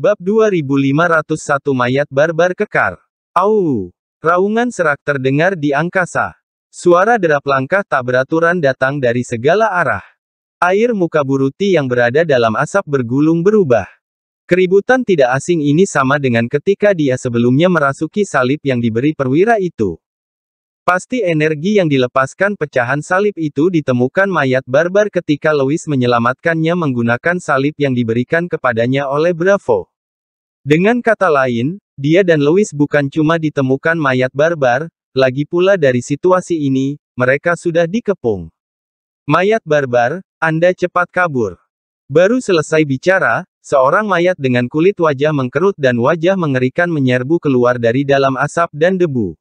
Bab 2501 Mayat Barbar Kekar. Au! Raungan serak terdengar di angkasa. Suara derap langkah tak beraturan datang dari segala arah. Air muka buruti yang berada dalam asap bergulung berubah. Keributan tidak asing ini sama dengan ketika dia sebelumnya merasuki salib yang diberi perwira itu. Pasti energi yang dilepaskan pecahan salib itu ditemukan mayat barbar ketika Louis menyelamatkannya menggunakan salib yang diberikan kepadanya oleh Bravo. Dengan kata lain, dia dan Louis bukan cuma ditemukan mayat barbar, lagi pula dari situasi ini, mereka sudah dikepung. Mayat barbar, Anda cepat kabur. Baru selesai bicara, seorang mayat dengan kulit wajah mengkerut dan wajah mengerikan menyerbu keluar dari dalam asap dan debu.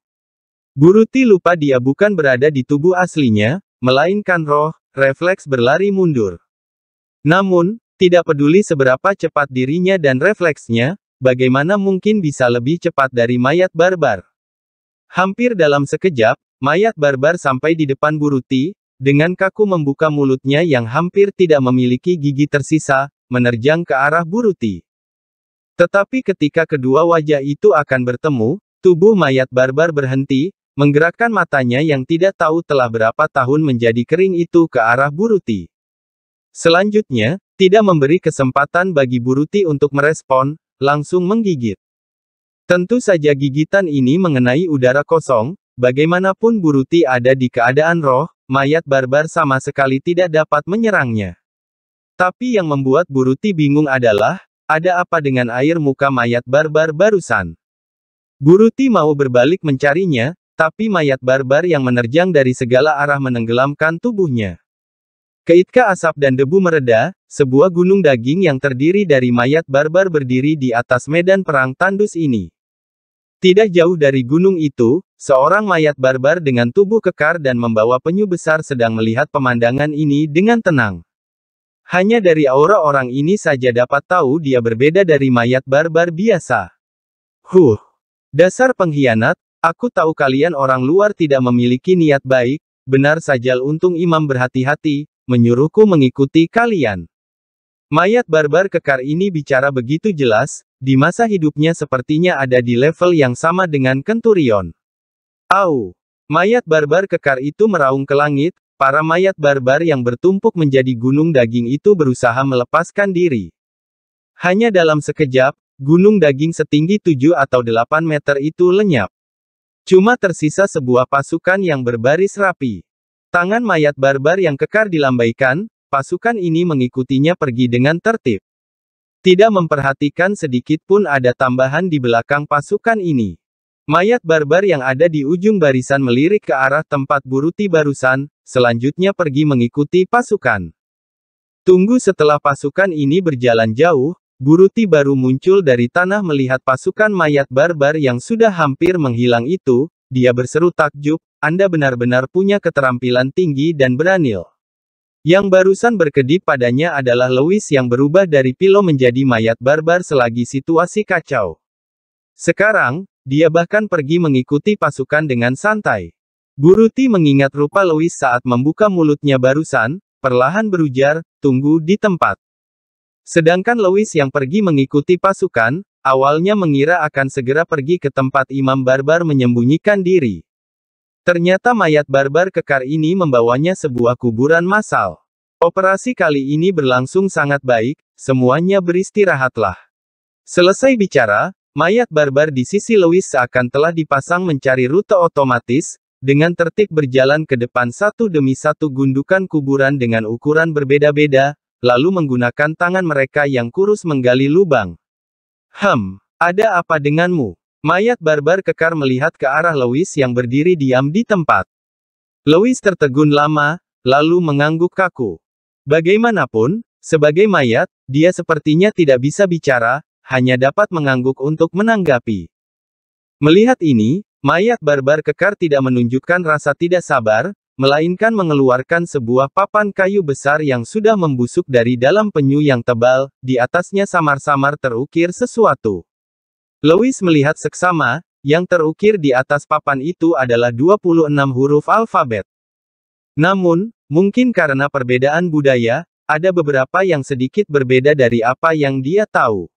Buruti lupa dia bukan berada di tubuh aslinya, melainkan roh, refleks berlari mundur. Namun, tidak peduli seberapa cepat dirinya dan refleksnya, Bagaimana mungkin bisa lebih cepat dari mayat barbar? Hampir dalam sekejap, mayat barbar sampai di depan Buruti, dengan kaku membuka mulutnya yang hampir tidak memiliki gigi tersisa, menerjang ke arah Buruti. Tetapi ketika kedua wajah itu akan bertemu, tubuh mayat barbar berhenti, menggerakkan matanya yang tidak tahu telah berapa tahun menjadi kering itu ke arah Buruti. Selanjutnya, tidak memberi kesempatan bagi Buruti untuk merespon, Langsung menggigit. Tentu saja gigitan ini mengenai udara kosong, bagaimanapun Buruti ada di keadaan roh, mayat barbar sama sekali tidak dapat menyerangnya. Tapi yang membuat Buruti bingung adalah, ada apa dengan air muka mayat barbar barusan? Buruti mau berbalik mencarinya, tapi mayat barbar yang menerjang dari segala arah menenggelamkan tubuhnya. Keitka asap dan debu mereda, sebuah gunung daging yang terdiri dari mayat barbar berdiri di atas medan perang tandus ini. Tidak jauh dari gunung itu, seorang mayat barbar dengan tubuh kekar dan membawa penyu besar sedang melihat pemandangan ini dengan tenang. Hanya dari aura orang ini saja dapat tahu dia berbeda dari mayat barbar biasa. Huh! Dasar pengkhianat, aku tahu kalian orang luar tidak memiliki niat baik, benar saja untung imam berhati-hati, menyuruhku mengikuti kalian. Mayat barbar kekar ini bicara begitu jelas, di masa hidupnya sepertinya ada di level yang sama dengan Kenturion. Au! Mayat barbar kekar itu meraung ke langit, para mayat barbar yang bertumpuk menjadi gunung daging itu berusaha melepaskan diri. Hanya dalam sekejap, gunung daging setinggi 7 atau 8 meter itu lenyap. Cuma tersisa sebuah pasukan yang berbaris rapi. Tangan mayat barbar yang kekar dilambaikan, pasukan ini mengikutinya pergi dengan tertib. Tidak memperhatikan sedikit pun ada tambahan di belakang pasukan ini. Mayat barbar yang ada di ujung barisan melirik ke arah tempat buruti barusan, selanjutnya pergi mengikuti pasukan. Tunggu setelah pasukan ini berjalan jauh, buruti baru muncul dari tanah melihat pasukan mayat barbar yang sudah hampir menghilang itu, dia berseru takjub, anda benar-benar punya keterampilan tinggi dan berani. Yang barusan berkedip padanya adalah Lewis yang berubah dari pilo menjadi mayat barbar selagi situasi kacau. Sekarang, dia bahkan pergi mengikuti pasukan dengan santai. Buruti mengingat rupa Lewis saat membuka mulutnya barusan, perlahan berujar, tunggu di tempat. Sedangkan Lewis yang pergi mengikuti pasukan, awalnya mengira akan segera pergi ke tempat Imam Barbar menyembunyikan diri. Ternyata mayat barbar kekar ini membawanya sebuah kuburan massal. Operasi kali ini berlangsung sangat baik, semuanya beristirahatlah. Selesai bicara, mayat barbar di sisi Louis seakan telah dipasang mencari rute otomatis, dengan tertib berjalan ke depan satu demi satu gundukan kuburan dengan ukuran berbeda-beda, lalu menggunakan tangan mereka yang kurus menggali lubang. Hem, ada apa denganmu? Mayat barbar kekar melihat ke arah Louis yang berdiri diam di tempat. Louis tertegun lama, lalu mengangguk kaku. Bagaimanapun, sebagai mayat, dia sepertinya tidak bisa bicara, hanya dapat mengangguk untuk menanggapi. Melihat ini, mayat barbar kekar tidak menunjukkan rasa tidak sabar, melainkan mengeluarkan sebuah papan kayu besar yang sudah membusuk dari dalam penyu yang tebal, di atasnya samar-samar terukir sesuatu. Louis melihat seksama, yang terukir di atas papan itu adalah 26 huruf alfabet. Namun, mungkin karena perbedaan budaya, ada beberapa yang sedikit berbeda dari apa yang dia tahu.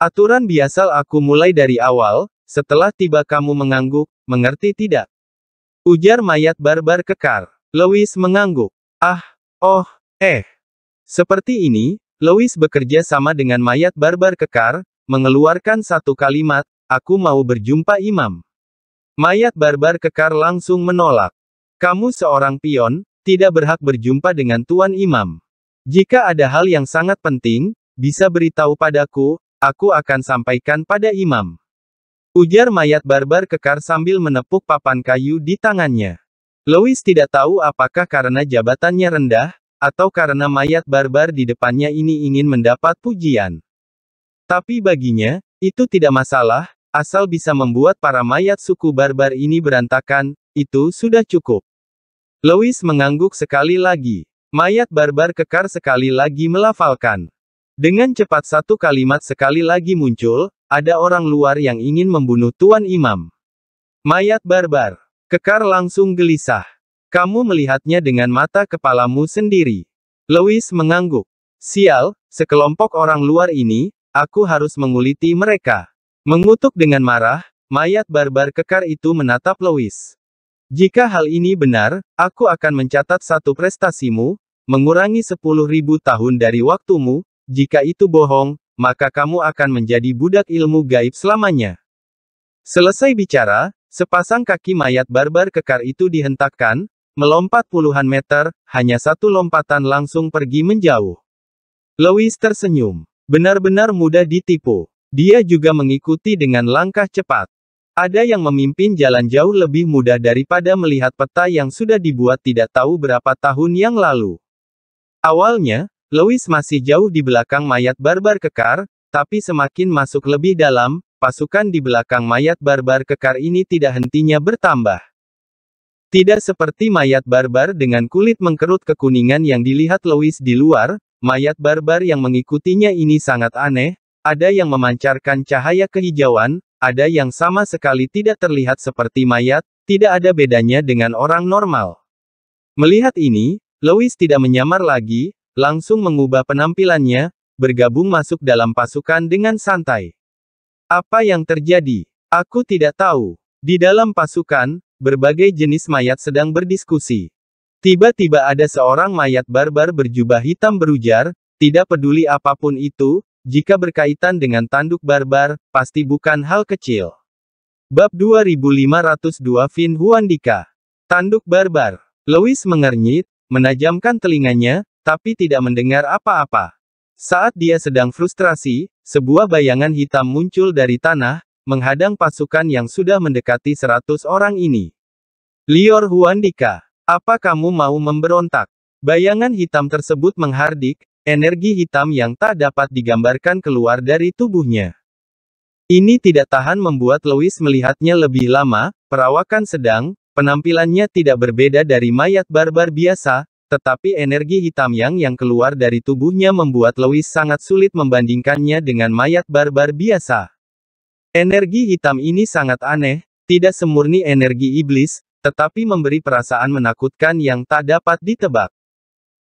Aturan biasa aku mulai dari awal, setelah tiba kamu mengangguk, mengerti tidak? Ujar mayat barbar kekar. Louis mengangguk. Ah, oh, eh. Seperti ini, Louis bekerja sama dengan mayat barbar kekar, mengeluarkan satu kalimat, aku mau berjumpa imam. Mayat barbar kekar langsung menolak. Kamu seorang pion, tidak berhak berjumpa dengan Tuan Imam. Jika ada hal yang sangat penting, bisa beritahu padaku, aku akan sampaikan pada imam. Ujar mayat barbar kekar sambil menepuk papan kayu di tangannya. Louis tidak tahu apakah karena jabatannya rendah, atau karena mayat barbar di depannya ini ingin mendapat pujian. Tapi baginya, itu tidak masalah, asal bisa membuat para mayat suku barbar ini berantakan, itu sudah cukup. Louis mengangguk sekali lagi. Mayat barbar kekar sekali lagi melafalkan. Dengan cepat satu kalimat sekali lagi muncul, ada orang luar yang ingin membunuh Tuan Imam. Mayat barbar. Kekar langsung gelisah. Kamu melihatnya dengan mata kepalamu sendiri. Louis mengangguk. Sial, sekelompok orang luar ini, Aku harus menguliti mereka. Mengutuk dengan marah, mayat barbar kekar itu menatap Lois. Jika hal ini benar, aku akan mencatat satu prestasimu, mengurangi ribu tahun dari waktumu, jika itu bohong, maka kamu akan menjadi budak ilmu gaib selamanya. Selesai bicara, sepasang kaki mayat barbar kekar itu dihentakkan, melompat puluhan meter, hanya satu lompatan langsung pergi menjauh. Lois tersenyum. Benar-benar mudah ditipu. Dia juga mengikuti dengan langkah cepat. Ada yang memimpin jalan jauh lebih mudah daripada melihat peta yang sudah dibuat tidak tahu berapa tahun yang lalu. Awalnya, Louis masih jauh di belakang mayat barbar kekar, tapi semakin masuk lebih dalam, pasukan di belakang mayat barbar kekar ini tidak hentinya bertambah. Tidak seperti mayat barbar dengan kulit mengkerut kekuningan yang dilihat Louis di luar, Mayat barbar yang mengikutinya ini sangat aneh, ada yang memancarkan cahaya kehijauan, ada yang sama sekali tidak terlihat seperti mayat, tidak ada bedanya dengan orang normal. Melihat ini, Louis tidak menyamar lagi, langsung mengubah penampilannya, bergabung masuk dalam pasukan dengan santai. Apa yang terjadi? Aku tidak tahu. Di dalam pasukan, berbagai jenis mayat sedang berdiskusi. Tiba-tiba ada seorang mayat barbar berjubah hitam berujar, tidak peduli apapun itu, jika berkaitan dengan tanduk barbar, pasti bukan hal kecil. Bab 2502 Fin Huandika Tanduk barbar. Louis mengernyit, menajamkan telinganya, tapi tidak mendengar apa-apa. Saat dia sedang frustrasi, sebuah bayangan hitam muncul dari tanah, menghadang pasukan yang sudah mendekati seratus orang ini. Lior Huandika apa kamu mau memberontak? Bayangan hitam tersebut menghardik, energi hitam yang tak dapat digambarkan keluar dari tubuhnya. Ini tidak tahan membuat Louis melihatnya lebih lama, perawakan sedang, penampilannya tidak berbeda dari mayat barbar biasa, tetapi energi hitam yang yang keluar dari tubuhnya membuat Louis sangat sulit membandingkannya dengan mayat barbar biasa. Energi hitam ini sangat aneh, tidak semurni energi iblis, tetapi memberi perasaan menakutkan yang tak dapat ditebak.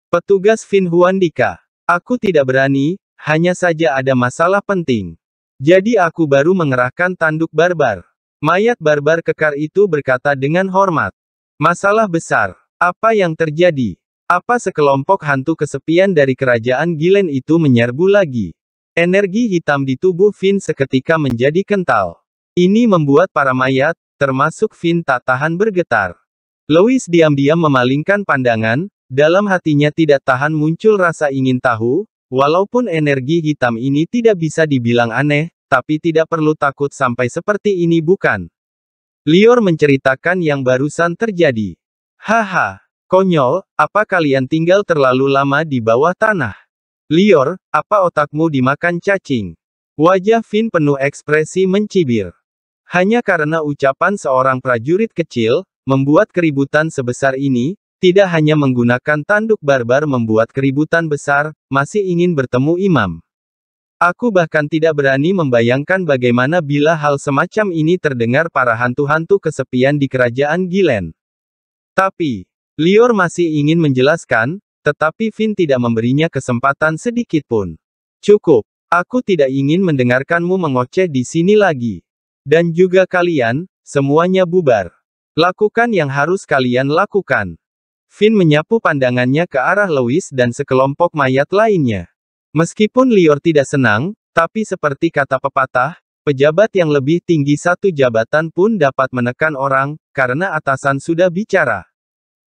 Petugas Fin Huandika, aku tidak berani, hanya saja ada masalah penting. Jadi aku baru mengerahkan tanduk barbar. Mayat barbar kekar itu berkata dengan hormat. Masalah besar. Apa yang terjadi? Apa sekelompok hantu kesepian dari kerajaan Gilen itu menyerbu lagi? Energi hitam di tubuh Finn seketika menjadi kental. Ini membuat para mayat, termasuk Vin tak tahan bergetar. Louis diam-diam memalingkan pandangan, dalam hatinya tidak tahan muncul rasa ingin tahu, walaupun energi hitam ini tidak bisa dibilang aneh, tapi tidak perlu takut sampai seperti ini bukan. Lior menceritakan yang barusan terjadi. Haha, konyol, apa kalian tinggal terlalu lama di bawah tanah? Lior, apa otakmu dimakan cacing? Wajah Finn penuh ekspresi mencibir. Hanya karena ucapan seorang prajurit kecil, membuat keributan sebesar ini, tidak hanya menggunakan tanduk barbar membuat keributan besar, masih ingin bertemu imam. Aku bahkan tidak berani membayangkan bagaimana bila hal semacam ini terdengar para hantu-hantu kesepian di kerajaan Gilen. Tapi, Lior masih ingin menjelaskan, tetapi Finn tidak memberinya kesempatan sedikitpun. Cukup, aku tidak ingin mendengarkanmu mengoceh di sini lagi. Dan juga kalian, semuanya bubar. Lakukan yang harus kalian lakukan. Finn menyapu pandangannya ke arah Louis dan sekelompok mayat lainnya. Meskipun Lior tidak senang, tapi seperti kata pepatah, pejabat yang lebih tinggi satu jabatan pun dapat menekan orang, karena atasan sudah bicara.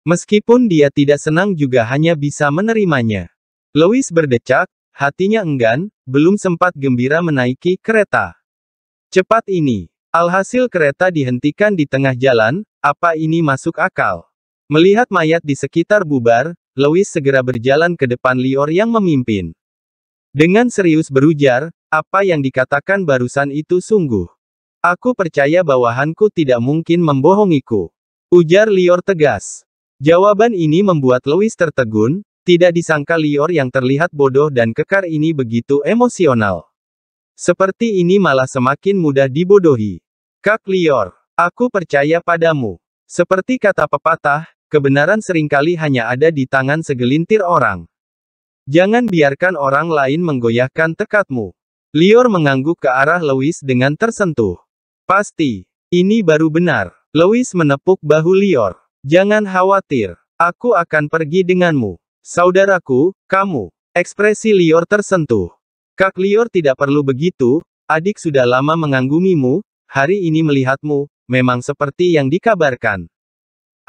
Meskipun dia tidak senang juga hanya bisa menerimanya. Louis berdecak, hatinya enggan, belum sempat gembira menaiki kereta. Cepat ini. Alhasil kereta dihentikan di tengah jalan, apa ini masuk akal? Melihat mayat di sekitar bubar, Lewis segera berjalan ke depan Lior yang memimpin. Dengan serius berujar, apa yang dikatakan barusan itu sungguh. Aku percaya bawahanku tidak mungkin membohongiku. Ujar Lior tegas. Jawaban ini membuat Louis tertegun, tidak disangka Lior yang terlihat bodoh dan kekar ini begitu emosional. Seperti ini malah semakin mudah dibodohi. Kak Lior, aku percaya padamu. Seperti kata pepatah, kebenaran seringkali hanya ada di tangan segelintir orang. Jangan biarkan orang lain menggoyahkan tekadmu. Lior mengangguk ke arah Louis dengan tersentuh. Pasti, ini baru benar. Louis menepuk bahu Lior. Jangan khawatir, aku akan pergi denganmu. Saudaraku, kamu. Ekspresi Lior tersentuh. Kak Lior tidak perlu begitu, adik sudah lama menganggumimu, hari ini melihatmu, memang seperti yang dikabarkan.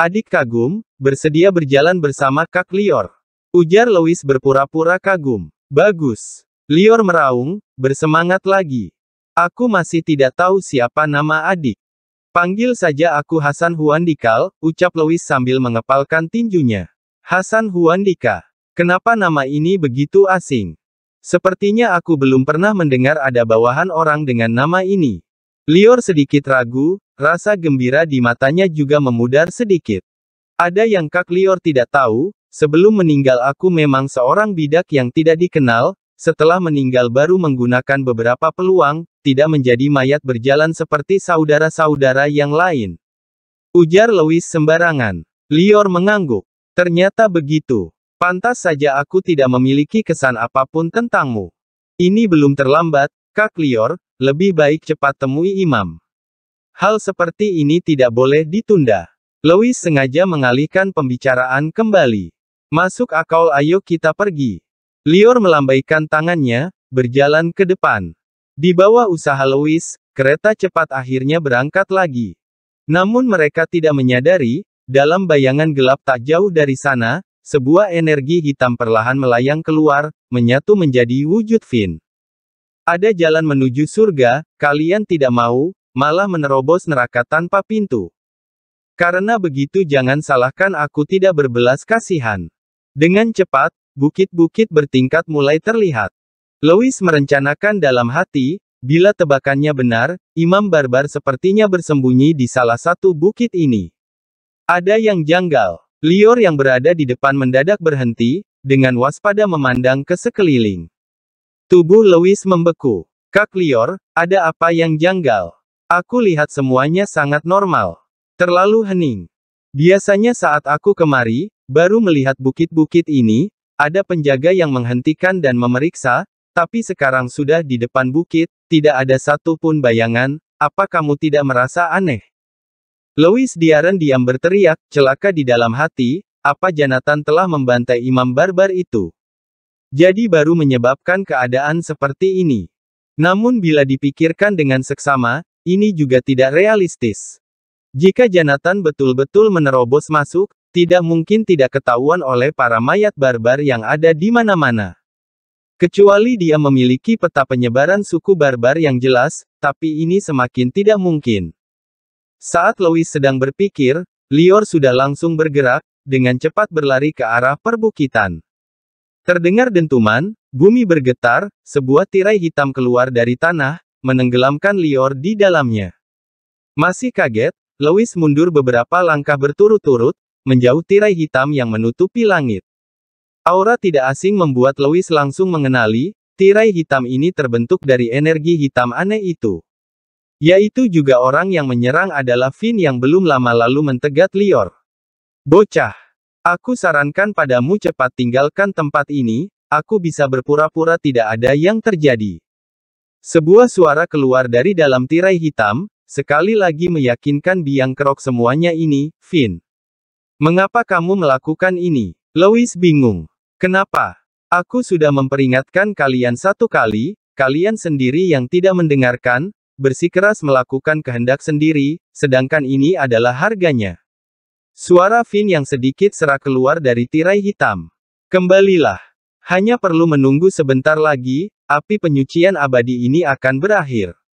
Adik kagum, bersedia berjalan bersama Kak Lior. Ujar Louis berpura-pura kagum. Bagus. Lior meraung, bersemangat lagi. Aku masih tidak tahu siapa nama adik. Panggil saja aku Hasan Huandikal, ucap Louis sambil mengepalkan tinjunya. Hasan Huandika. Kenapa nama ini begitu asing? Sepertinya aku belum pernah mendengar ada bawahan orang dengan nama ini. Lior sedikit ragu, rasa gembira di matanya juga memudar sedikit. Ada yang Kak Lior tidak tahu, sebelum meninggal aku memang seorang bidak yang tidak dikenal, setelah meninggal baru menggunakan beberapa peluang, tidak menjadi mayat berjalan seperti saudara-saudara yang lain. Ujar Louis sembarangan. Lior mengangguk. Ternyata begitu. Pantas saja aku tidak memiliki kesan apapun tentangmu. Ini belum terlambat, Kak Lior, lebih baik cepat temui imam. Hal seperti ini tidak boleh ditunda. Louis sengaja mengalihkan pembicaraan kembali. Masuk akal ayo kita pergi. Lior melambaikan tangannya, berjalan ke depan. Di bawah usaha Louis, kereta cepat akhirnya berangkat lagi. Namun mereka tidak menyadari, dalam bayangan gelap tak jauh dari sana, sebuah energi hitam perlahan melayang keluar, menyatu menjadi wujud Fin. Ada jalan menuju surga, kalian tidak mau, malah menerobos neraka tanpa pintu. Karena begitu jangan salahkan aku tidak berbelas kasihan. Dengan cepat, bukit-bukit bertingkat mulai terlihat. Louis merencanakan dalam hati, bila tebakannya benar, Imam Barbar sepertinya bersembunyi di salah satu bukit ini. Ada yang janggal. Lior yang berada di depan mendadak berhenti, dengan waspada memandang ke sekeliling. Tubuh Louis membeku. Kak Lior, ada apa yang janggal? Aku lihat semuanya sangat normal. Terlalu hening. Biasanya saat aku kemari, baru melihat bukit-bukit ini, ada penjaga yang menghentikan dan memeriksa, tapi sekarang sudah di depan bukit, tidak ada satupun bayangan, apa kamu tidak merasa aneh? Louis Diaran diam berteriak, celaka di dalam hati, apa Janatan telah membantai imam barbar itu? Jadi baru menyebabkan keadaan seperti ini. Namun bila dipikirkan dengan seksama, ini juga tidak realistis. Jika Janatan betul-betul menerobos masuk, tidak mungkin tidak ketahuan oleh para mayat barbar yang ada di mana-mana. Kecuali dia memiliki peta penyebaran suku barbar yang jelas, tapi ini semakin tidak mungkin. Saat Louis sedang berpikir, Lior sudah langsung bergerak, dengan cepat berlari ke arah perbukitan. Terdengar dentuman, bumi bergetar, sebuah tirai hitam keluar dari tanah, menenggelamkan Lior di dalamnya. Masih kaget, Louis mundur beberapa langkah berturut-turut, menjauh tirai hitam yang menutupi langit. Aura tidak asing membuat Louis langsung mengenali, tirai hitam ini terbentuk dari energi hitam aneh itu. Yaitu juga orang yang menyerang adalah Finn yang belum lama lalu mentegat Lior. Bocah. Aku sarankan padamu cepat tinggalkan tempat ini, aku bisa berpura-pura tidak ada yang terjadi. Sebuah suara keluar dari dalam tirai hitam, sekali lagi meyakinkan biang kerok semuanya ini, Finn, Mengapa kamu melakukan ini? Louis bingung. Kenapa? Aku sudah memperingatkan kalian satu kali, kalian sendiri yang tidak mendengarkan, bersikeras melakukan kehendak sendiri, sedangkan ini adalah harganya. Suara Finn yang sedikit serak keluar dari tirai hitam. Kembalilah. Hanya perlu menunggu sebentar lagi, api penyucian abadi ini akan berakhir.